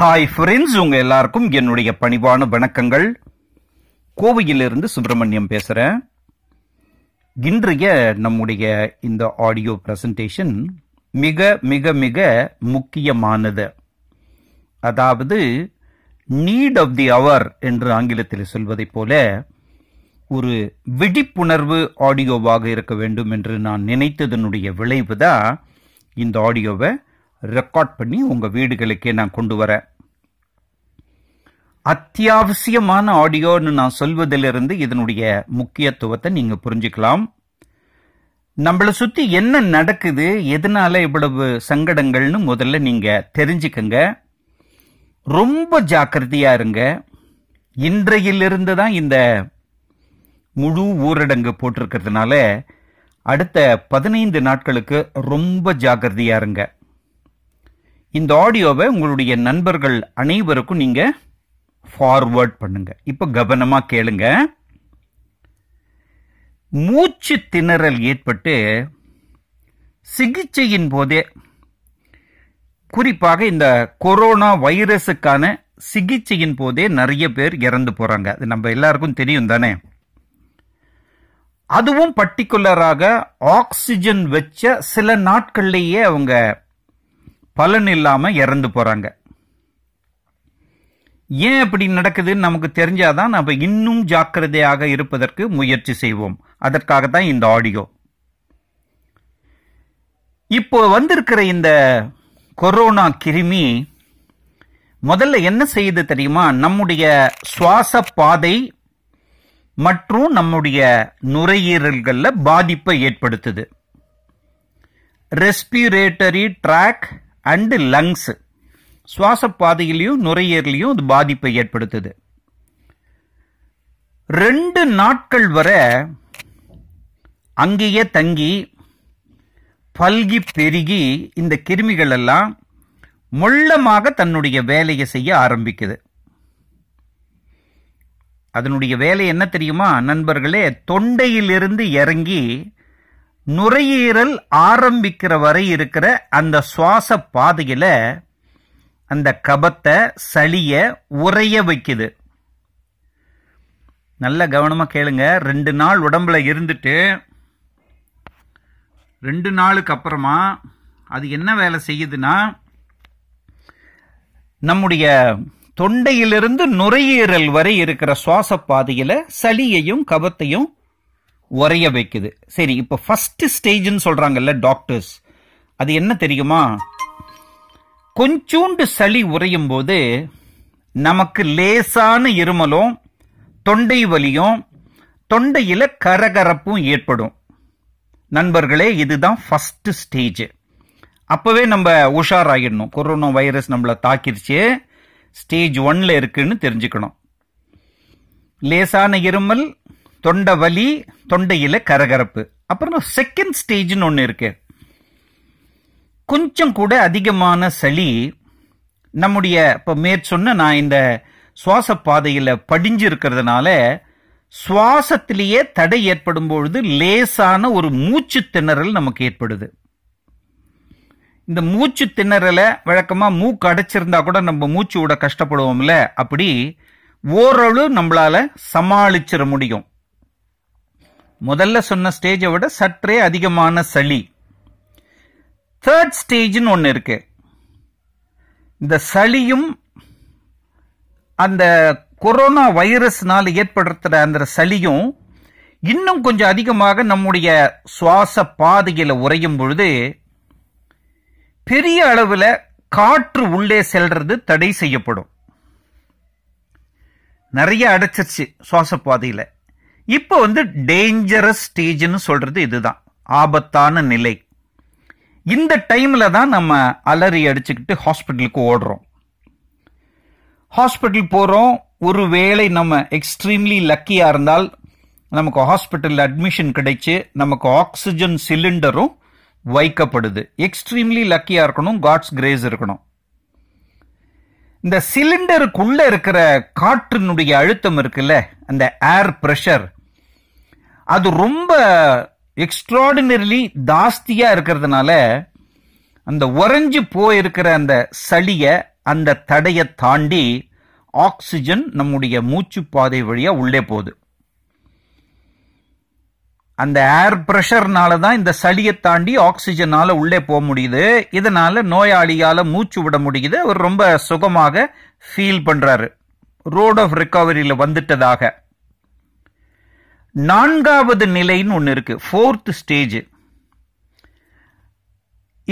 hi friends உங்கள் எல்லாருக்கும் என்னுடைய பணிவான வணக்கங்கள் கோவையிலிருந்து சுப்பிரமணியம் பேசுகிறேன் இன்றைய நம்முடைய இந்த ஆடியோ பிரசன்டேஷன் மிக மிக மிக முக்கியமானது அதாவது நீட் ஆஃப் தி அவர் என்று ஆங்கிலத்தில் சொல்வதைப் போல ஒரு விழிப்புணர்வு ஆடியோவாக இருக்க வேண்டும் என்று நான் நினைத்ததனுடைய விளைவு தான் இந்த ஆடியோவை ரெக்கார்ட் பண்ணி உங்கள் வீடுகளுக்கே நான் கொண்டு வரேன் அத்தியாவசியமான ஆடியோன்னு நான் சொல்வதிலிருந்து இதனுடைய முக்கியத்துவத்தை நீங்கள் புரிஞ்சுக்கலாம் நம்மளை சுற்றி என்ன நடக்குது எதனால இவ்வளவு சங்கடங்கள்னு முதல்ல நீங்கள் தெரிஞ்சுக்கங்க ரொம்ப ஜாக்கிரதையாக இருங்க இன்றையிலிருந்து தான் இந்த முழு ஊரடங்கு போட்டிருக்கிறதுனால அடுத்த பதினைந்து நாட்களுக்கு ரொம்ப ஜாக்கிரதையாக இருங்க இந்த ஆடியோவை உங்களுடைய நண்பர்கள் அனைவருக்கும் நீங்க ஃபார்வர்ட் பண்ணுங்க இப்போ கவனமா கேளுங்க மூச்சு திணறல் ஏற்பட்டு சிகிச்சையின் போதே குறிப்பாக இந்த கொரோனா வைரஸுக்கான சிகிச்சையின் போதே நிறைய பேர் இறந்து போறாங்க அது நம்ம எல்லாருக்கும் தெரியும் தானே அதுவும் பர்டிகுலராக ஆக்சிஜன் வச்ச சில நாட்கள்லேயே அவங்க பலன் இல்லாமல் இறந்து போகிறாங்க ஏன் அப்படி நடக்குதுன்னு நமக்கு தெரிஞ்சாதான் நம்ம இன்னும் ஜாக்கிரதையாக இருப்பதற்கு முயற்சி செய்வோம் அதற்காக தான் இந்த ஆடியோ இப்போ வந்திருக்கிற இந்த கொரோனா கிருமி முதல்ல என்ன செய்யுது தெரியுமா நம்முடைய சுவாச பாதை மற்றும் நம்முடைய நுரையீரல்களில் பாதிப்பை ஏற்படுத்துது ரெஸ்பிரேட்டரி ட்ராக் அண்டு லங்ஸ் சுவாச பாதையிலையும் நுரையீரலையும் அது பாதிப்பை ஏற்படுத்துது ரெண்டு நாட்கள் வர அங்கேயே தங்கி பல்கி பெருகி இந்த கிருமிகள் எல்லாம் முள்ளமாக தன்னுடைய வேலையை செய்ய ஆரம்பிக்குது அதனுடைய வேலை என்ன தெரியுமா நண்பர்களே தொண்டையிலிருந்து இறங்கி நுரையீரல் ஆரம்பிக்கிற வரை இருக்கிற அந்த சுவாச பாதையில அந்த கபத்தை சளிய உறைய வைக்குது நல்ல கவனமா கேளுங்க ரெண்டு நாள் உடம்புல இருந்துட்டு ரெண்டு நாளுக்கு அப்புறமா அது என்ன வேலை செய்யுதுன்னா நம்முடைய தொண்டையிலிருந்து நுரையீரல் வரை இருக்கிற சுவாச பாதையில சளியையும் கபத்தையும் உரைய வைக்குது சரி இப்போ ஃபஸ்ட்டு ஸ்டேஜ்னு சொல்கிறாங்கல்ல டாக்டர்ஸ் அது என்ன தெரியுமா கொஞ்சூண்டு சளி உறையும் போது நமக்கு லேசான இருமலும் தொண்டை வலியும் தொண்டையில் கரகரப்பும் ஏற்படும் நண்பர்களே இதுதான் ஃபஸ்ட்டு ஸ்டேஜ் அப்போவே நம்ம உஷாராகிடணும் கொரோனா வைரஸ் நம்மளை தாக்கிருச்சு ஸ்டேஜ் ஒன்ல இருக்குன்னு தெரிஞ்சுக்கணும் லேசான இருமல் தொண்டை வலி தொண்டையில் கரகரப்பு அப்புறம் செகண்ட் ஸ்டேஜ்னு ஒன்று இருக்கு கொஞ்சம் கூட அதிகமான சளி நம்முடைய இப்போ மேற்சொன்ன நான் இந்த சுவாச பாதையில் படிஞ்சு இருக்கிறதுனால சுவாசத்திலேயே தடை ஏற்படும் பொழுது லேசான ஒரு மூச்சு திணறல் நமக்கு ஏற்படுது இந்த மூச்சு திணறலை வழக்கமாக மூக்கு அடைச்சிருந்தா கூட நம்ம மூச்சு விட கஷ்டப்படுவோம்ல அப்படி ஓரளவு நம்மளால சமாளிச்சிட முடியும் முதல்ல சொன்ன ஸ்டேஜை விட சற்றே அதிகமான சளி தேர்ட் ஸ்டேஜ்னு ஒன்று இருக்கு இந்த சளியும் அந்த கொரோனா வைரஸ்னால் ஏற்படுத்துகிற அந்த சளியும் இன்னும் கொஞ்சம் அதிகமாக நம்முடைய சுவாச பாதையில் உறையும் பொழுது பெரிய அளவில் காற்று உள்ளே செல்றது தடை செய்யப்படும் நிறைய அடைச்சிருச்சு சுவாச பாதையில் இப்போ வந்து டேஞ்சரஸ் ஸ்டேஜ்னு சொல்கிறது இதுதான் ஆபத்தான நிலை இந்த டைமில் தான் நம்ம அலறி அடிச்சுக்கிட்டு ஹாஸ்பிட்டலுக்கு ஓடுறோம் ஹாஸ்பிட்டல் போகிறோம் ஒரு வேளை நம்ம எக்ஸ்ட்ரீம்லி லக்கியாக இருந்தால் நமக்கு ஹாஸ்பிட்டலில் அட்மிஷன் கிடைச்சி நமக்கு ஆக்சிஜன் சிலிண்டரும் வைக்கப்படுது எக்ஸ்ட்ரீம்லி லக்கியாக இருக்கணும் காட்ஸ் கிரேஸ் இருக்கணும் இந்த சிலிண்டருக்குள்ள இருக்கிற காற்றினுடைய அழுத்தம் இருக்குல்ல அந்த ஏர் ப்ரெஷர் அது ரொம்ப எக்ஸ்ட்ராடினரிலி தாஸ்தியா இருக்கிறதுனால அந்த உறைஞ்சு போயிருக்கிற அந்த சளியை அந்த தடையை தாண்டி ஆக்சிஜன் நம்முடைய மூச்சு பாதை வழியா உள்ளே போகுது அந்த ஏர் ப்ரெஷர்னால தான் இந்த சளியை தாண்டி ஆக்சிஜனால உள்ளே போக முடியுது இதனால நோயாளியால மூச்சு விட முடியுது அவர் ரொம்ப சுகமாக ஃபீல் பண்றாரு ரோட் ஆஃப் ரெக்கவரியில் வந்துட்டதாக நான்காவது நிலைன்னு ஒன்று இருக்கு ஃபோர்த் ஸ்டேஜ்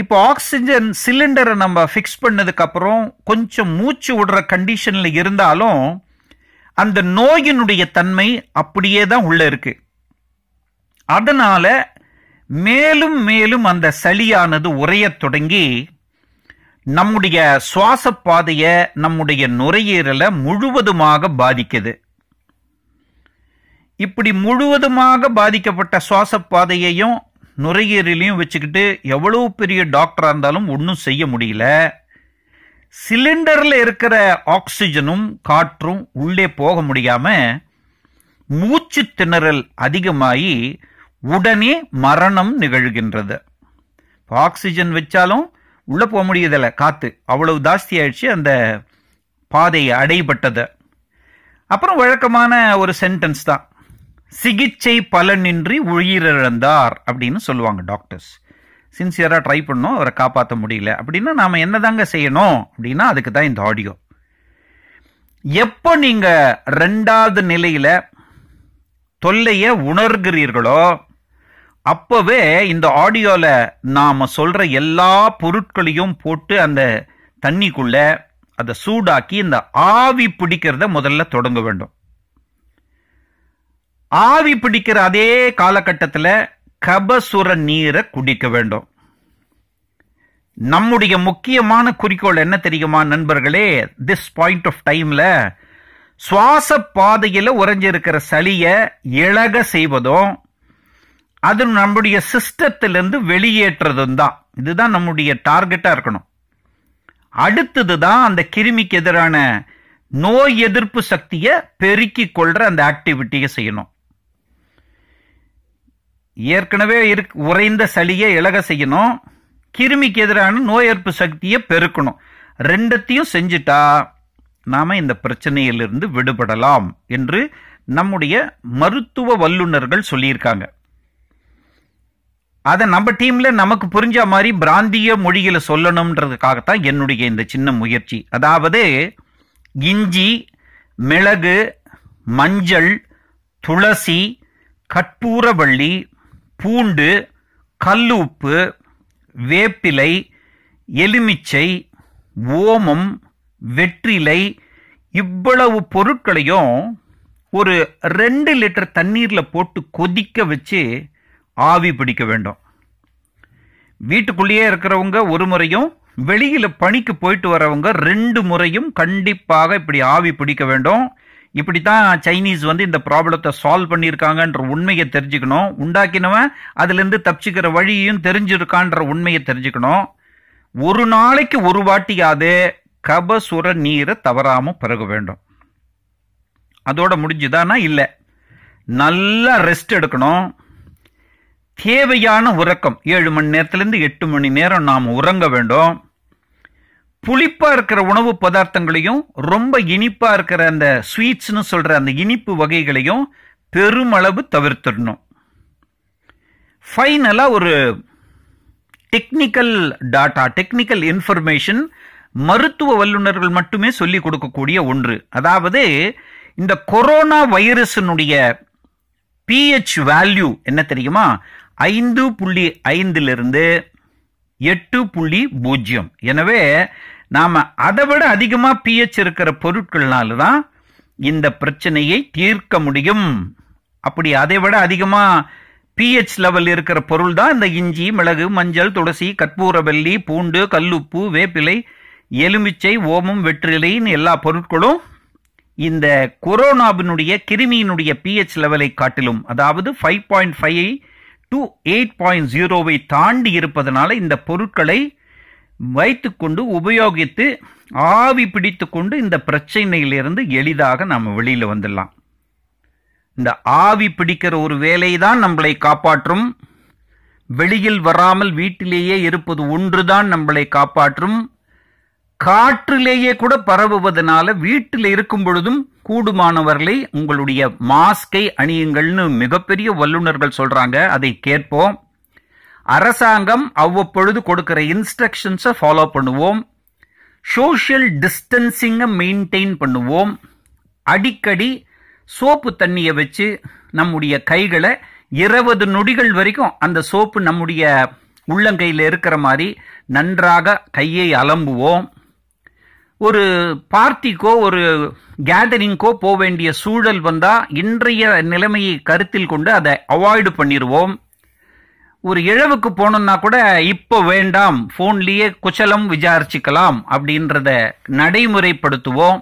இப்போ ஆக்சிஜன் சிலிண்டரை நம்ம ஃபிக்ஸ் பண்ணதுக்கு அப்புறம் கொஞ்சம் மூச்சு விடுற கண்டிஷன்ல இருந்தாலும் அந்த நோயினுடைய தன்மை அப்படியே தான் உள்ள இருக்குது அதனால மேலும் மேலும் அந்த சளியானது உறையத் தொடங்கி நம்முடைய சுவாச பாதைய நம்முடைய நுரையீரலை முழுவதுமாக பாதிக்குது இப்படி முழுவதுமாக பாதிக்கப்பட்ட சுவாச பாதையையும் நுரையீரலையும் வச்சுக்கிட்டு எவ்வளோ பெரிய டாக்டராக இருந்தாலும் ஒன்றும் செய்ய முடியல சிலிண்டரில் இருக்கிற ஆக்சிஜனும் காற்றும் உள்ளே போக முடியாமல் மூச்சு திணறல் அதிகமாகி உடனே மரணம் நிகழ்கின்றது ஆக்சிஜன் வச்சாலும் உள்ளே போக முடியதில்லை காற்று அவ்வளவு ஜாஸ்தி ஆயிடுச்சு அந்த பாதை அடைபட்டது அப்புறம் வழக்கமான ஒரு சென்டென்ஸ் தான் சிகிச்சை பலனின்றி உயிரிழந்தார் அப்படின்னு சொல்லுவாங்க டாக்டர்ஸ் சின்சியராக ட்ரை பண்ணோம் அவரை காப்பாற்ற முடியல அப்படின்னா நாம் என்னதாங்க செய்யணும் அப்படின்னா அதுக்கு தான் இந்த ஆடியோ எப்போ நீங்கள் ரெண்டாவது நிலையில் தொல்லையை உணர்கிறீர்களோ அப்பவே இந்த ஆடியோல நாம சொல்ற எல்லா பொருட்களையும் போட்டு அந்த தண்ணிக்குள்ள அதை சூடாக்கி இந்த ஆவி பிடிக்கிறத முதல்ல தொடங்க வேண்டும் ஆவி பிடிக்கிற அதே காலகட்டத்தில் கபசுர நீரை குடிக்க வேண்டும் நம்முடைய முக்கியமான குறிக்கோள் என்ன தெரியுமா நண்பர்களே திஸ் பாயிண்ட் ஆஃப் டைம்ல சுவாச பாதையில் உறைஞ்சிருக்கிற சளியை இழக செய்வதும் அது நம்முடைய சிஸ்டத்திலிருந்து வெளியேற்றதும் தான் இதுதான் நம்முடைய டார்கெட்டாக இருக்கணும் அடுத்தது தான் அந்த கிருமிக்கு எதிரான நோய் எதிர்ப்பு சக்தியை பெருக்கி கொள்ற அந்த ஆக்டிவிட்டியை செய்யணும் ஏற்கனவே இரு உறைந்த சளியை இழக செய்யணும் கிருமிக்கு எதிரான நோய் எதிர்ப்பு சக்தியை பெருக்கணும் ரெண்டத்தையும் செஞ்சுட்டா நாம் இந்த பிரச்சனையிலிருந்து விடுபடலாம் என்று நம்முடைய மருத்துவ வல்லுநர்கள் சொல்லியிருக்காங்க அதை நம்ம டீம்ல நமக்கு புரிஞ்ச மாதிரி பிராந்திய மொழியில சொல்லணும்ன்றதுக்காகத்தான் என்னுடைய இந்த சின்ன முயற்சி அதாவது இஞ்சி மிளகு மஞ்சள் துளசி கற்பூரவள்ளி பூண்டு கல்லுப்பு வேப்பிலை எலுமிச்சை ஓமம் வெற்றிலை இவ்வளவு பொருட்களையும் ஒரு ரெண்டு லிட்டர் தண்ணீரில் போட்டு கொதிக்க வச்சு ஆவி பிடிக்க வேண்டும் வீட்டுக்குள்ளேயே இருக்கிறவங்க ஒரு முறையும் வெளியில் பணிக்கு போயிட்டு வரவங்க ரெண்டு முறையும் கண்டிப்பாக இப்படி ஆவி பிடிக்க வேண்டும் இப்படி தான் சைனீஸ் வந்து இந்த ப்ராப்ளத்தை சால்வ் பண்ணியிருக்காங்கன்ற உண்மையை தெரிஞ்சுக்கணும் உண்டாக்கினவன் அதுலேருந்து தப்பிச்சுக்கிற வழியும் தெரிஞ்சிருக்கான்ற உண்மையை தெரிஞ்சுக்கணும் ஒரு நாளைக்கு ஒரு வாட்டியாவது கபசுர நீரை தவறாமல் பருக வேண்டும் அதோட முடிஞ்சுதானா இல்லை நல்லா ரெஸ்ட் எடுக்கணும் தேவையான உறக்கம் ஏழு மணி நேரத்திலிருந்து எட்டு மணி நேரம் நாம் உறங்க வேண்டும் புளிப்பாக இருக்கிற உணவு பதார்த்தங்களையும் ரொம்ப இனிப்பாக இருக்கிற அந்த ஸ்வீட்ஸ்னு சொல்கிற அந்த இனிப்பு வகைகளையும் பெருமளவு தவிர்த்துடணும் ஃபைனலாக ஒரு டெக்னிக்கல் டாட்டா டெக்னிக்கல் இன்ஃபர்மேஷன் மருத்துவ வல்லுநர்கள் மட்டுமே சொல்லி கொடுக்கக்கூடிய ஒன்று அதாவது இந்த கொரோனா வைரஸினுடைய பிஹெச் வேல்யூ என்ன தெரியுமா ஐந்து புள்ளி ஐந்திலிருந்து எட்டு புள்ளி பூஜ்ஜியம் எனவே நாம் அதை விட அதிகமாக பிஹெச் இருக்கிற பொருட்கள்னால தான் இந்த பிரச்சனையை தீர்க்க முடியும் அப்படி அதை விட அதிகமாக பிஹெச் லெவல் இருக்கிற பொருள் தான் இந்த இஞ்சி மிளகு மஞ்சள் துளசி கற்பூரவல்லி பூண்டு கல்லுப்பு வேப்பிலை எலுமிச்சை ஓமம் வெற்றிலைன்னு எல்லா பொருட்களும் இந்த கொரோனாவினுடைய கிருமியினுடைய பிஹெச் லெவலை காட்டிலும் அதாவது five point five to eight point ஜீரோவை தாண்டி இருப்பதனால இந்த பொருட்களை வைத்துக்கொண்டு உபயோகித்து ஆவி பிடித்து கொண்டு இந்த பிரச்சனையிலிருந்து எளிதாக நாம் வெளியில் வந்துடலாம் இந்த ஆவி பிடிக்கிற ஒரு வேலை தான் நம்மளை காப்பாற்றும் வெளியில் வராமல் வீட்டிலேயே இருப்பது ஒன்றுதான் நம்மளை காப்பாற்றும் காற்றிலேயே கூட பரவுவதனால வீட்டில் இருக்கும் பொழுதும் கூடுமானவர்களை உங்களுடைய மாஸ்கை அணியுங்கள்னு மிகப்பெரிய வல்லுநர்கள் சொல்றாங்க அதை கேட்போம் அரசாங்கம் அவ்வப்பொழுது கொடுக்கிற இன்ஸ்ட்ரக்ஷன்ஸை ஃபாலோ பண்ணுவோம் சோஷியல் டிஸ்டன்சிங்கை மெயின்டைன் பண்ணுவோம் அடிக்கடி சோப்பு தண்ணியை வச்சு நம்முடைய கைகளை இருபது நொடிகள் வரைக்கும் அந்த சோப்பு நம்முடைய உள்ளங்கையில் இருக்கிற மாதிரி நன்றாக கையை அலம்புவோம் ஒரு பார்ட்டிக்கோ ஒரு கேதரிங்க்கோ போக வேண்டிய சூழல் வந்தால் இன்றைய நிலைமையை கருத்தில் கொண்டு அதை அவாய்டு பண்ணிடுவோம் ஒரு இழவுக்கு போனோம்னா கூட இப்போ வேண்டாம் ஃபோன்லேயே குச்சலம் விசாரிச்சுக்கலாம் அப்படின்றத நடைமுறைப்படுத்துவோம்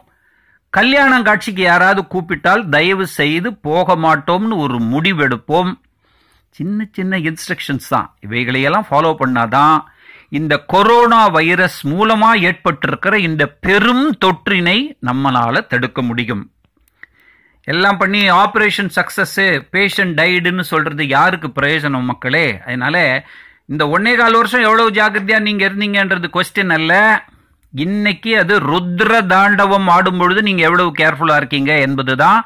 கல்யாணம் காட்சிக்கு யாராவது கூப்பிட்டால் தயவு செய்து போக மாட்டோம்னு ஒரு முடிவெடுப்போம் சின்ன சின்ன இன்ஸ்ட்ரக்ஷன்ஸ் தான் இவைகளையெல்லாம் ஃபாலோ பண்ணாதான் இந்த கொரோனா வைரஸ் மூலமா ஏற்பட்டிருக்கிற இந்த பெரும் தொற்றினை நம்மளால தடுக்க முடியும் எல்லாம் பண்ணி ஆப்ரேஷன் சக்ஸஸ்ஸு பேஷண்ட் டைடுன்னு சொல்கிறது யாருக்கு பிரயோஜனம் மக்களே அதனால் இந்த ஒன்னே கால் வருஷம் எவ்வளவு ஜாக்கிரதையாக நீங்கள் இருந்தீங்கன்றது கொஸ்டின் அல்ல இன்னைக்கு அது ருத்ர தாண்டவம் ஆடும் பொழுது நீங்கள் எவ்வளவு கேர்ஃபுல்லாக இருக்கீங்க என்பது தான்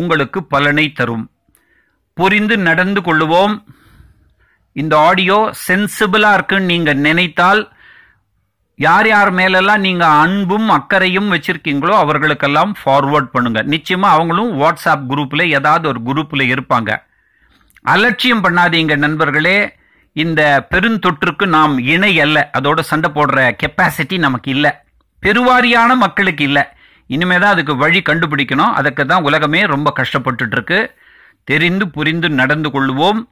உங்களுக்கு பலனை தரும் புரிந்து நடந்து கொள்ளுவோம் இந்த ஆடியோ சென்சிபிளாக இருக்குன்னு நீங்கள் நினைத்தால் யார் யார் மேலெல்லாம் நீங்கள் அன்பும் அக்கறையும் வச்சுருக்கீங்களோ அவர்களுக்கெல்லாம் ஃபார்வர்ட் பண்ணுங்கள் நிச்சயமாக அவங்களும் வாட்ஸ்அப் குரூப்பில் ஏதாவது ஒரு குரூப்பில் இருப்பாங்க அலட்சியம் பண்ணாதீங்க நண்பர்களே இந்த பெருந்தொற்றுக்கு நாம் இணை அல்ல அதோட சண்டை போடுற கெப்பாசிட்டி நமக்கு இல்லை பெருவாரியான மக்களுக்கு இல்லை இனிமே தான் அதுக்கு வழி கண்டுபிடிக்கணும் அதுக்கு தான் உலகமே ரொம்ப கஷ்டப்பட்டுட்ருக்கு தெரிந்து புரிந்து நடந்து கொள்வோம்